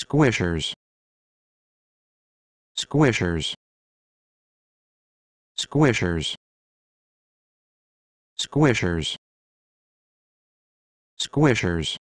Squishers. Squishers. Squishers. Squishers. Squishers.